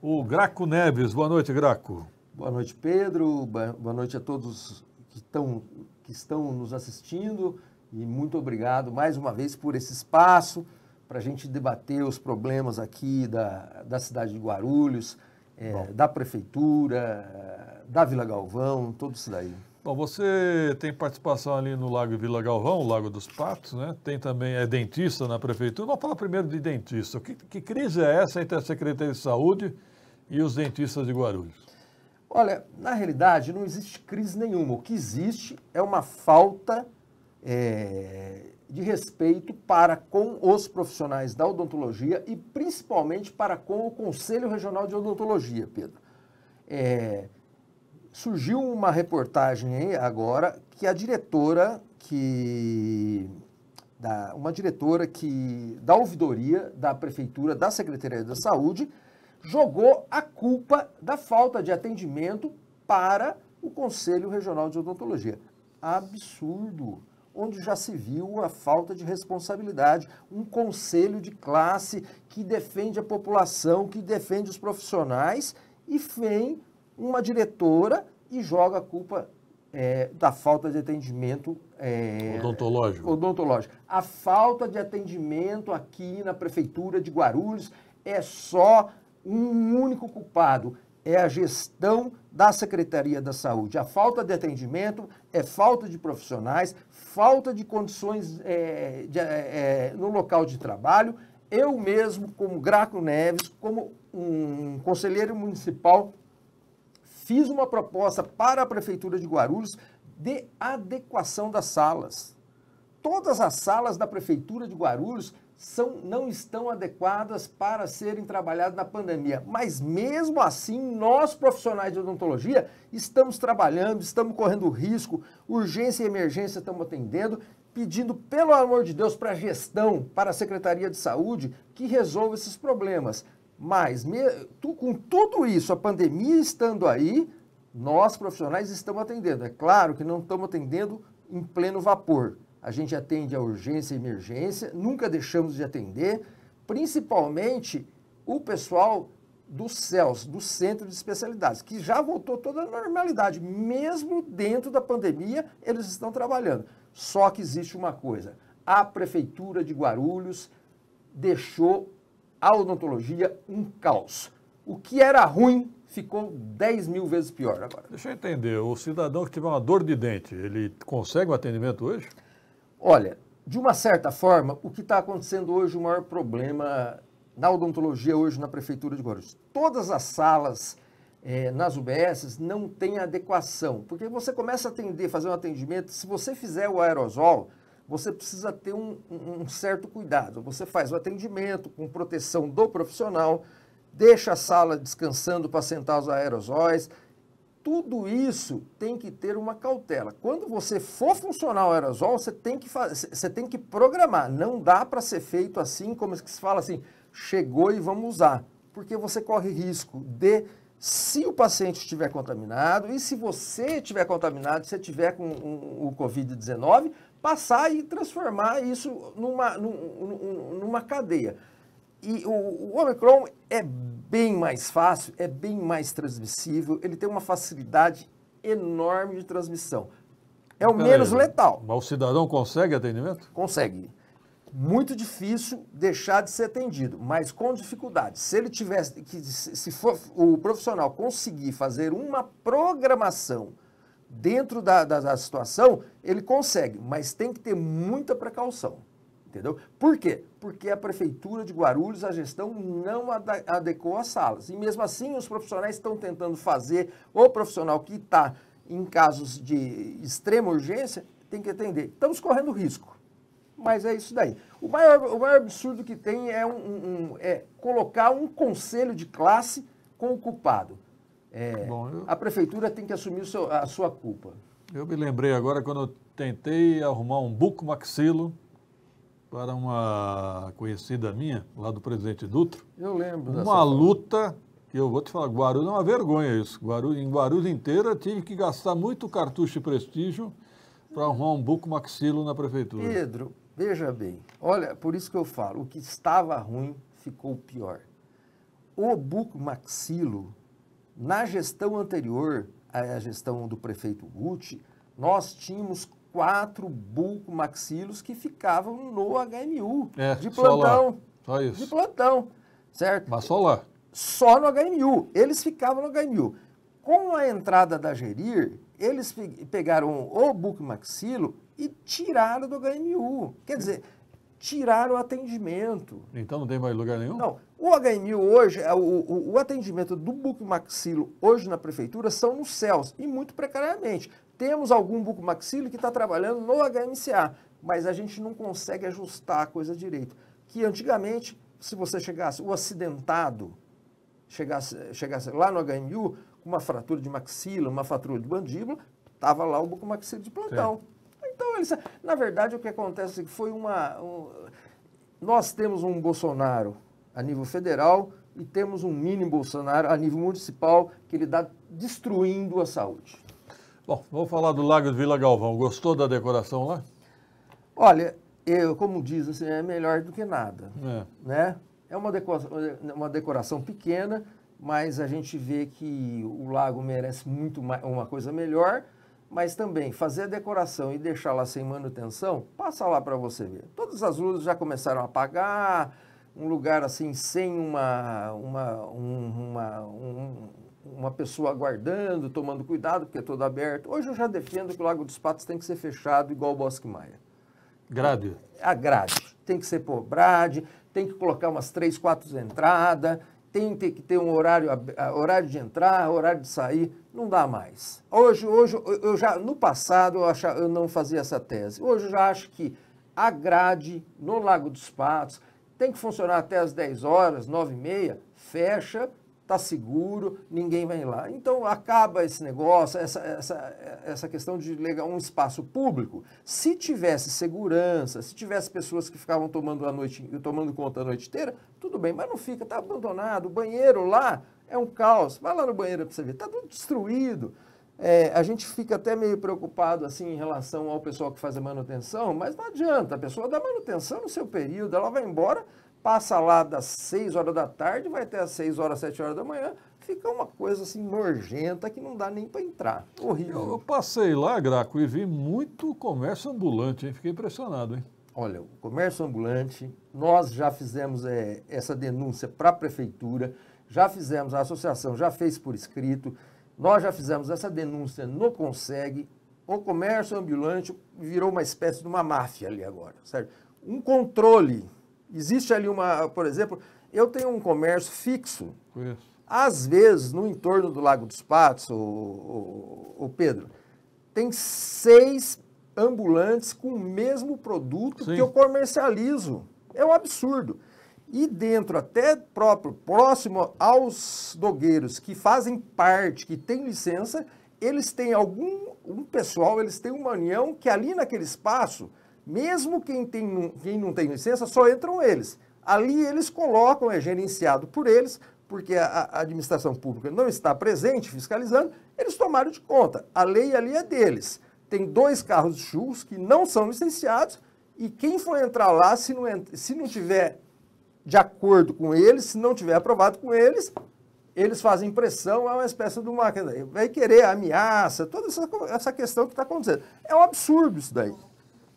o Graco Neves. Boa noite, Graco. Boa noite, Pedro. Boa noite a todos que estão, que estão nos assistindo. E muito obrigado mais uma vez por esse espaço para a gente debater os problemas aqui da, da cidade de Guarulhos, é, da prefeitura, da Vila Galvão, tudo isso daí. Bom, você tem participação ali no Lago Vila Galvão, Lago dos Patos, né? Tem também, é dentista na prefeitura. Vamos falar primeiro de dentista. Que, que crise é essa entre a Secretaria de Saúde e os dentistas de Guarulhos? Olha, na realidade não existe crise nenhuma. O que existe é uma falta é, de respeito para com os profissionais da odontologia e principalmente para com o Conselho Regional de Odontologia, Pedro. É, surgiu uma reportagem aí agora que a diretora que da, uma diretora que da ouvidoria da prefeitura da Secretaria da Saúde jogou a culpa da falta de atendimento para o Conselho Regional de Odontologia. Absurdo. Onde já se viu a falta de responsabilidade, um conselho de classe que defende a população, que defende os profissionais e vem uma diretora e joga a culpa é, da falta de atendimento é, odontológico. odontológico. A falta de atendimento aqui na Prefeitura de Guarulhos é só um único culpado. É a gestão da Secretaria da Saúde. A falta de atendimento é falta de profissionais, falta de condições é, de, é, é no local de trabalho. Eu mesmo, como Graco Neves, como um conselheiro municipal, fiz uma proposta para a Prefeitura de Guarulhos de adequação das salas. Todas as salas da Prefeitura de Guarulhos são, não estão adequadas para serem trabalhadas na pandemia. Mas mesmo assim, nós profissionais de odontologia estamos trabalhando, estamos correndo risco, urgência e emergência estamos atendendo, pedindo, pelo amor de Deus, para a gestão, para a Secretaria de Saúde, que resolva esses problemas. Mas, me, tu, com tudo isso, a pandemia estando aí, nós profissionais estamos atendendo. É claro que não estamos atendendo em pleno vapor. A gente atende a urgência e emergência, nunca deixamos de atender, principalmente o pessoal do CELS, do Centro de Especialidades, que já voltou toda a normalidade. Mesmo dentro da pandemia, eles estão trabalhando. Só que existe uma coisa: a Prefeitura de Guarulhos deixou a odontologia um caos. O que era ruim ficou 10 mil vezes pior agora. Deixa eu entender, o cidadão que tiver uma dor de dente, ele consegue o um atendimento hoje? Olha, de uma certa forma, o que está acontecendo hoje, o maior problema na odontologia hoje na Prefeitura de Guarulhos, todas as salas eh, nas UBSs não têm adequação, porque você começa a atender, fazer um atendimento, se você fizer o aerosol, você precisa ter um, um, certo cuidado. Você faz o atendimento com proteção do profissional, deixa a sala descansando para sentar os aerosóis. Tudo isso tem que ter uma cautela. Quando você for funcionar o aerosol, você tem que, fazer, você tem que programar. Não dá para ser feito assim, como se fala assim, chegou e vamos usar. Porque você corre risco de se o paciente estiver contaminado e se você estiver contaminado, se você tiver com o Covid-19, passar e transformar isso numa, numa cadeia. E o, o Omicron é bem mais fácil, é bem mais transmissível, ele tem uma facilidade enorme de transmissão. É o Pera menos aí, letal. Mas o cidadão consegue atendimento? Consegue. Muito difícil deixar de ser atendido, mas com dificuldade. Se ele tivesse, que, se for, o profissional conseguir fazer uma programação dentro da, da, da situação, ele consegue, mas tem que ter muita precaução. Entendeu? Por quê? Porque a Prefeitura de Guarulhos, a gestão não adequou as salas. E mesmo assim, os profissionais estão tentando fazer, o profissional que está em casos de extrema urgência, tem que atender. Estamos correndo risco. Mas é isso daí. O maior, o maior absurdo que tem é, um, um, é colocar um conselho de classe com o culpado. É, Bom, eu... A prefeitura tem que assumir seu, a sua culpa. Eu me lembrei agora quando eu tentei arrumar um buco maxilo para uma conhecida minha, lá do presidente Dutra. Eu lembro. Uma luta, forma. que eu vou te falar, Guarulhos é uma vergonha isso. Guarulhos, em Guarulhos inteira tive que gastar muito cartucho e prestígio para arrumar um buco maxilo na prefeitura. Pedro, veja bem, olha, por isso que eu falo, o que estava ruim ficou pior. O buco maxilo na gestão anterior à gestão do prefeito Guti, nós tínhamos quatro bulco-maxilos que ficavam no HMU, é, de plantão. Só, só, isso. De plantão, certo? Mas só lá. Só no HMU. Eles ficavam no HMU. Com a entrada da Gerir, eles pegaram o bulco-maxilo e tiraram do HMU. Quer dizer, tirar o atendimento. Então não tem mais lugar nenhum? Não. O HMU hoje, é o, o, o atendimento do bucomaxilo hoje na prefeitura são nos céus e muito precariamente. Temos algum bucomaxilo que está trabalhando no HMCA, mas a gente não consegue ajustar a coisa direito. Que antigamente, se você chegasse, o acidentado chegasse, chegasse lá no HMU, com uma fratura de maxila, uma fratura de mandíbula, estava lá o bucomaxilo de plantão eles, eh, na verdade, o que acontece é foi uma. Um, nós temos um Bolsonaro a nível federal e temos um mini Bolsonaro a nível municipal que ele está destruindo a saúde. Bom, vamos falar do Lago de Vila Galvão. Gostou da decoração lá? Olha, eu, como diz, assim, é melhor do que nada. É. Né? É uma decoração, é uma decoração pequena, mas a gente vê que o lago merece muito mais, uma coisa melhor mas também fazer a decoração e deixar lá sem manutenção, passa lá para você ver. Todas as luzes já começaram a apagar, um lugar assim sem uma, uma, um, uma, um, uma pessoa aguardando, tomando cuidado, porque é todo aberto. Hoje eu já defendo que o Lago dos Patos tem que ser fechado igual o Bosque Maia. Grade? A grade. Tem que ser por grade, tem que colocar umas três, quatro entradas, tem que ter um horário, ah, horário de entrar, horário de sair, não dá mais. Hoje, hoje eu já no passado eu, achava, eu não fazia essa tese. Hoje eu já acho que a grade no Lago dos Patos tem que funcionar até as 10 horas, 9 e meia, fecha está seguro, ninguém vai lá. Então acaba esse negócio, essa, essa, essa questão de legal um espaço público. Se tivesse segurança, se tivesse pessoas que ficavam tomando a noite, tomando conta a noite inteira, tudo bem, mas não fica, está abandonado, o banheiro lá é um caos. Vai lá no banheiro para você ver, está tudo destruído. É, a gente fica até meio preocupado assim em relação ao pessoal que faz a manutenção, mas não adianta, a pessoa dá manutenção no seu período, ela vai embora, passa lá das 6 horas da tarde, vai até as 6 horas, 7 horas da manhã, fica uma coisa assim nojenta que não dá nem para entrar. Horrível. Eu, eu, passei lá, Graco, e vi muito comércio ambulante, hein? Fiquei impressionado, hein? Olha, o comércio ambulante, nós já fizemos é, essa denúncia para a prefeitura, já fizemos, a associação já fez por escrito, nós já fizemos essa denúncia no Consegue. O comércio ambulante virou uma espécie de uma máfia ali agora, certo? Um controle Existe ali uma, por exemplo, eu tenho um comércio fixo. Conheço. Às vezes, no entorno do Lago dos Patos, o, o, o Pedro, tem seis ambulantes com o mesmo produto Sim. que eu comercializo. É um absurdo. E dentro, até próprio, próximo aos dogueiros que fazem parte, que têm licença, eles têm algum um pessoal, eles têm uma união que ali naquele espaço mesmo quem, tem, quem não tem licença, só entram eles. Ali eles colocam, é gerenciado por eles, porque a, a administração pública não está presente fiscalizando, eles tomaram de conta. A lei ali é deles. Tem dois carros de churros que não são licenciados e quem for entrar lá, se não, se não tiver de acordo com eles, se não tiver aprovado com eles, eles fazem pressão, é uma espécie de uma. Vai querer ameaça, toda essa, essa questão que está acontecendo. É um absurdo isso daí.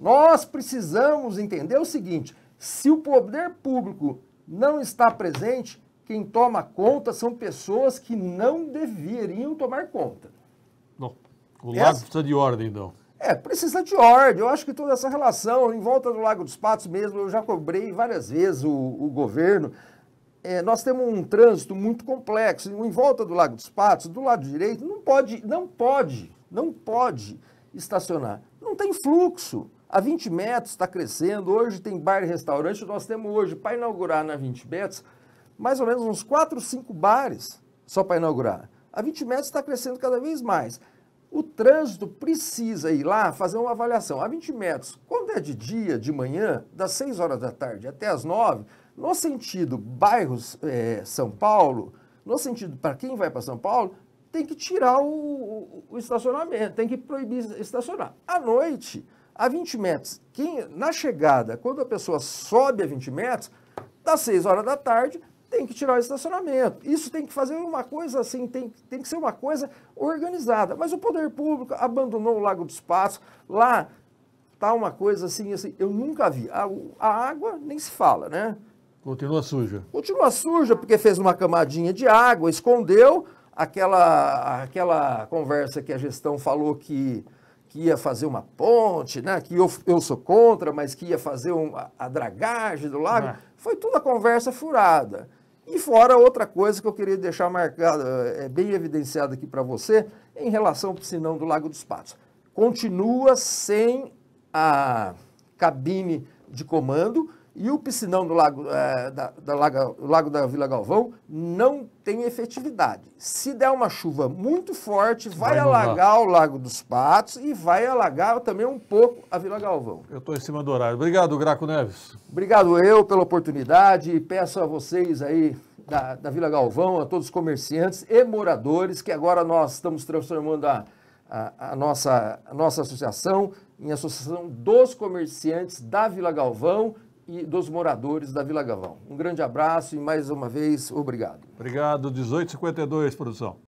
Nós precisamos entender o seguinte: se o poder público não está presente, quem toma conta são pessoas que não deveriam tomar conta. Não. O é lago Essa... Assim. precisa de ordem, então. É, precisa de ordem. Eu acho que toda essa relação, em volta do Lago dos Patos mesmo, eu já cobrei várias vezes o, o governo. É, nós temos um trânsito muito complexo. Em volta do Lago dos Patos, do lado direito, não pode, não pode, não pode estacionar. Não tem fluxo. A 20 metros está crescendo, hoje tem bar e restaurante, nós temos hoje para inaugurar na 20 metros mais ou menos uns 4, 5 bares só para inaugurar. A 20 metros está crescendo cada vez mais. O trânsito precisa ir lá fazer uma avaliação. A 20 metros, quando é de dia, de manhã, das 6 horas da tarde até as 9, no sentido bairros é, São Paulo, no sentido para quem vai para São Paulo, tem que tirar o, o, o estacionamento, tem que proibir estacionar. À noite, a 20 metros. Quem, na chegada, quando a pessoa sobe a 20 metros, das 6 horas da tarde, tem que tirar o estacionamento. Isso tem que fazer uma coisa assim, tem, tem que ser uma coisa organizada. Mas o poder público abandonou o Lago dos Patos, lá está uma coisa assim, assim, eu nunca vi. A, a água nem se fala, né? Continua suja. Continua suja, porque fez uma camadinha de água, escondeu aquela, aquela conversa que a gestão falou que que ia fazer uma ponte, né? que eu, eu sou contra, mas que ia fazer um, a, a, dragagem do lago. Ah. Foi tudo a conversa furada. E fora outra coisa que eu queria deixar marcada, é, é bem evidenciada aqui para você, em relação ao piscinão do Lago dos Patos. Continua sem a cabine de comando, e o piscinão do lago, é, da, da laga, lago da Vila Galvão não tem efetividade. Se der uma chuva muito forte, vai, vai alagar o Lago dos Patos e vai alagar também um pouco a Vila Galvão. Eu estou em cima do horário. Obrigado, Graco Neves. Obrigado eu pela oportunidade e peço a vocês aí da, da Vila Galvão, a todos os comerciantes e moradores, que agora nós estamos transformando a, a, a nossa, a nossa associação em Associação dos Comerciantes da Vila Galvão e dos moradores da Vila Gavão. Um grande abraço e mais uma vez, obrigado. Obrigado, 1852, produção.